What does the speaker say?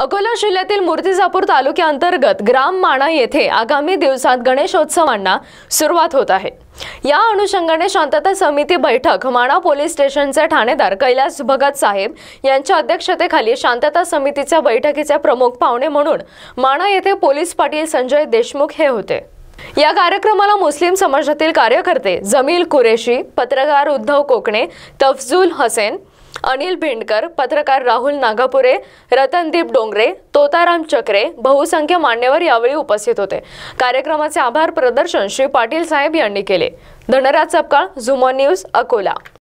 अकोला जिल्ह्यातील मूर्तिजापूर तालुक्याअंतर्गत ग्राम माणा येथे आगामी दिवसात गणेशोत्सवांना सुरुवात होत आहे या अनुषंगाने शांतता समिती बैठक माणा पोलीस स्टेशनचे ठाणेदार कैलास भगत साहेब यांच्या अध्यक्षतेखाली शांतता समितीच्या बैठकीचे प्रमुख पाहुणे म्हणून माणा येथे पोलीस पाटील संजय देशमुख हे होते या कार्यक्रमाला मुस्लिम समाजातील कार्यकर्ते जमील कुरेशी पत्रकार उद्धव कोकणे तफजुल हसेन अनिल भेंडकर पत्रकार राहुल नागापुरे रतनदीप डोंगरे तोताराम चक्रे बहुसंख्य मान्यवर यावेळी उपस्थित होते कार्यक्रमाचे आभार प्रदर्शन श्री पाटील साहेब यांनी केले धनराज सपकाळ झुमो न्यूज अकोला